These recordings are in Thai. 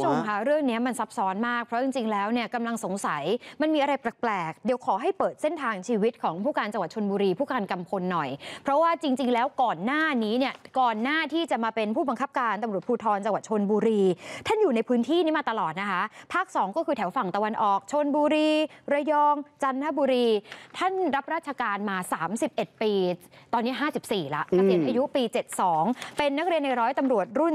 ผู้ชมคะเรื่องนี้มันซับซ้อนมากเพราะจริงๆแล้วเนี่ยกำลังสงสัย มันมีอะไรแปลกๆ เดี๋ยวขอให้เปิดเส้นทางชีวิตของผู้การจังหวัดชนบุรีผู้การกำพลหน่อย เพราะว่าจริงๆแล้วก่อนหน้านี้เนี่ยก่อนหน้าที่จะมาเป็นผู้บังคับการตำรวจภูธรจังหวัดชนบุรี ท่านอยู่ในพื้นที่นี้มาตลอดนะคะ ภาค 2 ก็คือแถวฝั่งตะวันออกชนบุรี ระยอง จันทบุรี ท่านรับราชการมา 31 ปี ตอนนี้ 54ละเกษียณอายุปี 72 เป็นนักเรียนในร้อยตำรวจรุ่น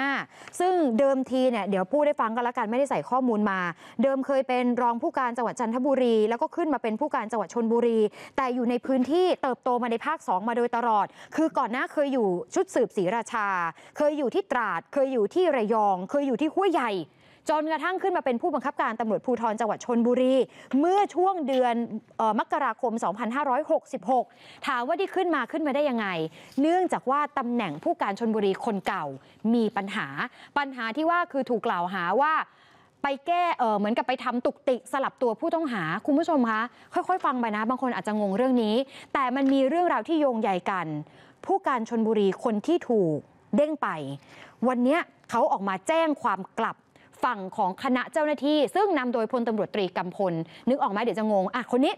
45 ซึ่งเดิมทีเนี่ยเดี๋ยวดี๋ยวพูดได้ฟังกันละกันไม่ได้ใส่ข้อมูลมา เดิมเคยเป็นรองผู้การจังหวัดจันทบุรีแล้วก็ขึ้นมาเป็นผู้การจังหวัดชนบุรี แต่อยู่ในพื้นที่เติบโตมาในภาค2มาโดยตลอด คือก่อนหน้าเคยอยู่ชุดสืบศรีราชา เคยอยู่ที่ตราดเคยอยู่ที่ระยอง เคยอยู่ที่ห้วยใหญ่จนกระทั่งขึ้นมาเป็นผู้บังคับการตำรวจภูธรจังหวัดชนบุรี เมื่อช่วงเดือนมกราคม 2566 ถามว่าที่ขึ้นมาขึ้นมาได้ยังไง เนื่องจากว่าตำแหน่งผู้การชนบุรีคนเก่ามีปัญหา ปัญหาที่ว่าคือถูกกล่าวหาว่า ไปแก้เออเหมือนกับไปทำตุกติ สลับตัวผู้ต้องหาคุณผู้ชมคะค่อยๆฟังไปนะบางคนอาจจะงงเรื่องนี้ แต่มันมีเรื่องราวที่โยงใหญ่กัน ผู้การชนบุรีคนที่ถูกเด้งไป วันนี้เขาออกมาแจ้งความกลับฝั่งของคณะเจ้าหน้าที่ซึ่งนำโดยพลตำรวจตรีกำพล นึกออกไหมเดี๋ยวจะงง อ่ะ คนนี้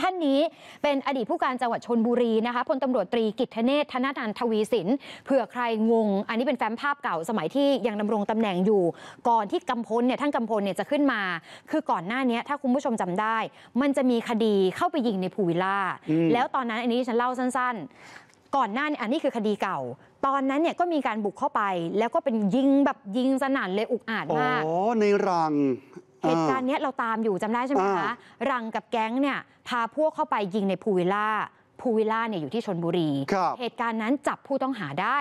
ท่านนี้เป็นอดีตผู้การจังหวัดชนบุรีนะคะพลตำรวจตรีกิตเนศธนานันทวีสินเผื่อใครงง อันนี้เป็นแฟ้มภาพเก่า สมัยที่ยังดำรงตำแหน่งอยู่ก่อนที่กำพลเนี่ยท่านกำพลเนี่ยจะขึ้นมา คือก่อนหน้านี้ถ้าคุณผู้ชมจำได้ มันจะมีคดีเข้าไปยิงในภูวิลล่าแล้วตอนนั้นอันนี้ฉันเล่าสั้นๆก่อนหน้านี้อันนี้คือคดีเก่า ตอนนั้นเนี่ยก็มีการบุกเข้าไปแล้วก็เป็นยิงแบบยิงสนั่นเลยอุกอาจมากอ๋อในรัง เหตุการณ์นี้เราตามอยู่จำได้ใช่ไหมคะ รังกับแก๊งเนี่ยพาพวกเข้าไปยิงในภูวิลล่า ภูวิลล่าเนี่ยอยู่ที่ชนบุรี เหตุการณ์นั้นจับผู้ต้องหาได้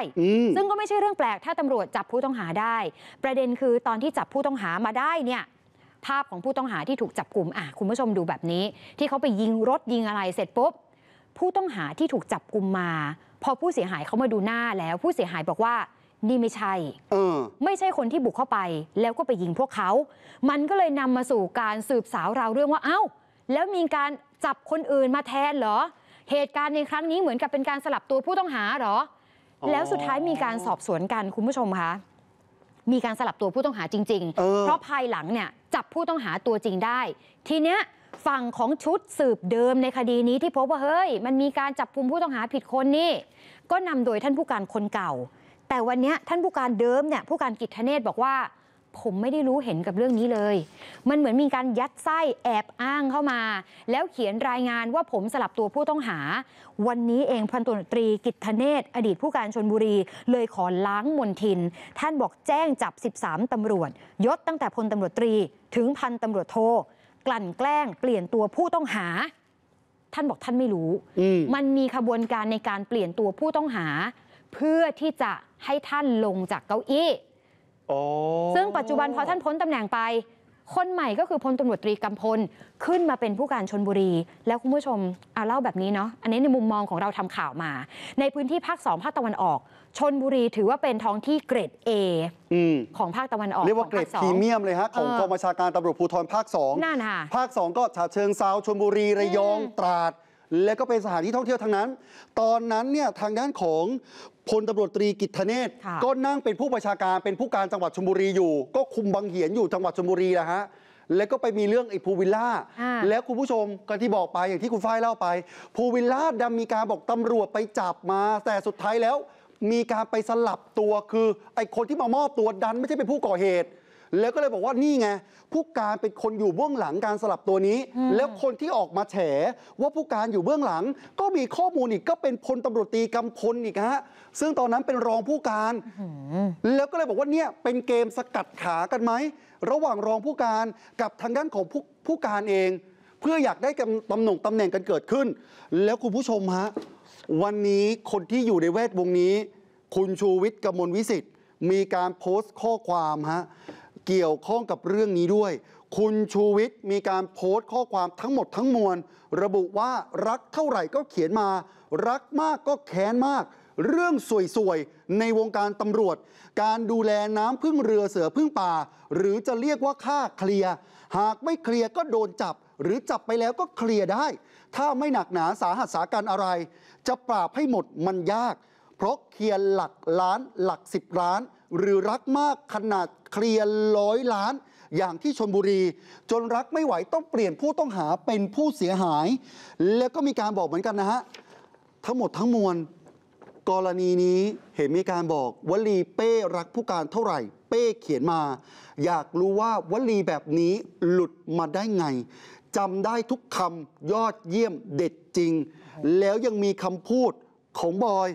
ซึ่งก็ไม่ใช่เรื่องแปลก ถ้าตำรวจจับผู้ต้องหาได้ ประเด็นคือตอนที่จับผู้ต้องหามาได้เนี่ยภาพของผู้ต้องหาที่ถูกจับกลุ่มอ่ะคุณผู้ชมดูแบบนี้ ที่เขาไปยิงรถยิงอะไรเสร็จปุ๊บผู้ต้องหาที่ถูกจับกลุ่มมาพอผู้เสียหายเขามาดูหน้าแล้วผู้เสียหายบอกว่า นี่ไม่ใช่ไม่ใช่คนที่บุกเข้าไปแล้วก็ไปยิงพวกเขา มันก็เลยนำมาสู่การสืบสาวราวเรื่องว่าเอ้า แล้วมีการจับคนอื่นมาแทนเหรอ เหตุการณ์ในครั้งนี้เหมือนกับเป็นการสลับตัวผู้ต้องหาเหรอ แล้วสุดท้ายมีการสอบสวนกันคุณผู้ชมคะมีการสลับตัวผู้ต้องหาจริง ๆ เพราะภายหลังเนี่ยจับผู้ต้องหาตัวจริงได้ ทีเนี้ยฝั่งของชุดสืบเดิมในคดีนี้ที่พบว่าเฮ้ย มันมีการจับกลุ่มผู้ต้องหาผิดคนนี่ก็นำโดยท่านผู้การคนเก่า แต่วันนี้ท่านผู้การเดิมเนี่ย ผู้การกิจธเนศบอกว่า ผมไม่ได้รู้เห็นกับเรื่องนี้เลย มันเหมือนมีการยัดไส้แอบอ้างเข้ามา แล้วเขียนรายงานว่าผมสลับตัวผู้ต้องหา วันนี้เองพันตุตรี กิจธเนศอดีตผู้การชนบุรี เลยขอล้างมนทิน ท่านบอกแจ้งจับ 13 ตำรวจ ยศตั้งแต่พลตำรวจตรี ถึงพันตำรวจโทลั่นแกล้งเปลี่ยนตัวผู้ต้องหา ท่านบอกท่านไม่รู้ มันมีขบวนการในการเปลี่ยนตัวผู้ต้องหา เพื่อที่จะให้ท่านลงจากเก้าอี้ซึ่งปัจจุบันพอท่านพ้นตำแหน่งไปคนใหม่ก็คือพลตำรวจตรีกัมพลขึ้นมาเป็นผู้การชนบุรี แล้วคุณผู้ชมเอาเล่าแบบนี้เนาะอันนี้ในมุมมองของเราทำข่าวมาในพื้นที่ภาคสองภาคตะวันออก ชนบุรีถือว่าเป็นท้องที่เกรด A อของภาคตะวันออกเรียกว่าเกรดพรีเมียมเลยฮะ ของกองบัญชาการตำรวจภูธรภาคสองนั่นค่ะภาคสองก็ฉะเชิงเซาชนบุรีระยองตราดและก็เป็นสถานที่ท่องเที่ยวทางนั้น ตอนนั้นเนี่ยทางด้านของพลตำรวจตรีกิตเนศก็นั่งเป็นผู้ประชาการเป็นผู้การจังหวัดชลบุรีอยู่ก็คุมบังเหียนอยู่จังหวัดชลบุรีนะฮะแล้วก็ไปมีเรื่องไอ้ภูวิลล่าแล้วคุณผู้ชมก็ที่บอกไปอย่างที่คุณฝ้ายเล่าไปภูวิลล่าดัมีการบอกตำรวจไปจับมา แต่สุดท้ายแล้ว มีการไปสลับตัวคือไอ้คนที่มามอบตัวดันไม่ใช่เป็นผู้ก่อเหตุแล้วก็เลยบอกว่านี่ไงผู้การเป็นคนอยู่เบื้องหลังการสลับตัวนี้ แล้วคนที่ออกมาแฉว่าผู้การอยู่เบื้องหลัง ก็มีข้อมูลอีกก็เป็นพลตำรวจตีกำพลอีกฮะซึ่งตอนนั้นเป็นรองผู้การแล้วก็เลยบอกว่าเนี่ยเป็นเกมสกัดขากันไหมระหว่างรองผู้การกับทางด้านของผู้ผู้การเอง เพื่ออยากได้ตำแหน่งตำแหน่งกันเกิดขึ้น แล้วคุณผู้ชมฮะวันนี้คนที่อยู่ในแวดวงนี้ คุณชูวิทย์กมลวิสิทธิ์มีการโพสต์ข้อความฮะเกี่ยวข้องกับเรื่องนี้ด้วย คุณชูวิทย์มีการโพสต์ข้อความทั้งหมดทั้งมวลระบุว่ารักเท่าไหร่ก็เขียนมา รักมากก็แค้นมาก เรื่องสวยๆ ในวงการตำรวจ การดูแลน้ำพึ่งเรือเสือพึ่งป่าหรือจะเรียกว่าค่าเคลียร์หากไม่เคลียร์ก็โดนจับ หรือจับไปแล้วก็เคลียร์ได้ ถ้าไม่หนักหนาสาหัสสาการอะไร จะปราบให้หมดมันยาก เพราะเคลียร์หลักล้านหลักสิบล้านานหรือรักมากขนาดเคลียร์ร้อยล้าน อย่างที่ชนบุรี จนรักไม่ไหวต้องเปลี่ยนผู้ต้องหาเป็นผู้เสียหาย แล้วก็มีการบอกเหมือนกันนะฮะ ทั้งหมดทั้งมวลกรณีนี้เห็นมีการบอกวลีเป้รักผู้การเท่าไหร่ เป้เขียนมา อยากรู้ว่าวลีแบบนี้หลุดมาได้ไงจำได้ทุกคำยอดเยี่ยมเด็ดจริง แล้วยังมีคำพูดของบอย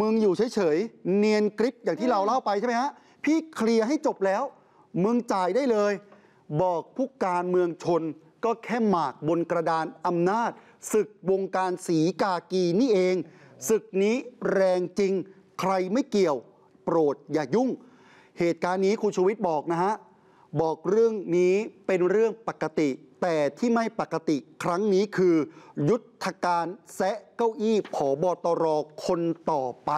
มึงอยู่เฉยๆ เนียนกริปอย่างที่เราเล่าไปใช่ไหมฮะ พี่เคลียร์ให้จบแล้วมึงจ่ายได้เลย บอกผู้การเมืองชนก็แค่หมากบนกระดานอำนาจศึกวงการสีกากีนี่เองศึกนี้แรงจริง ใครไม่เกี่ยว โปรดอย่ายุ่ง เหตุการณ์นี้คุณชูวิทย์บอกนะฮะ บอกเรื่องนี้เป็นเรื่องปกติแต่ที่ไม่ปกติครั้งนี้คือ ยุทธการแซะเก้าอี้ผอบอตรคนต่อไป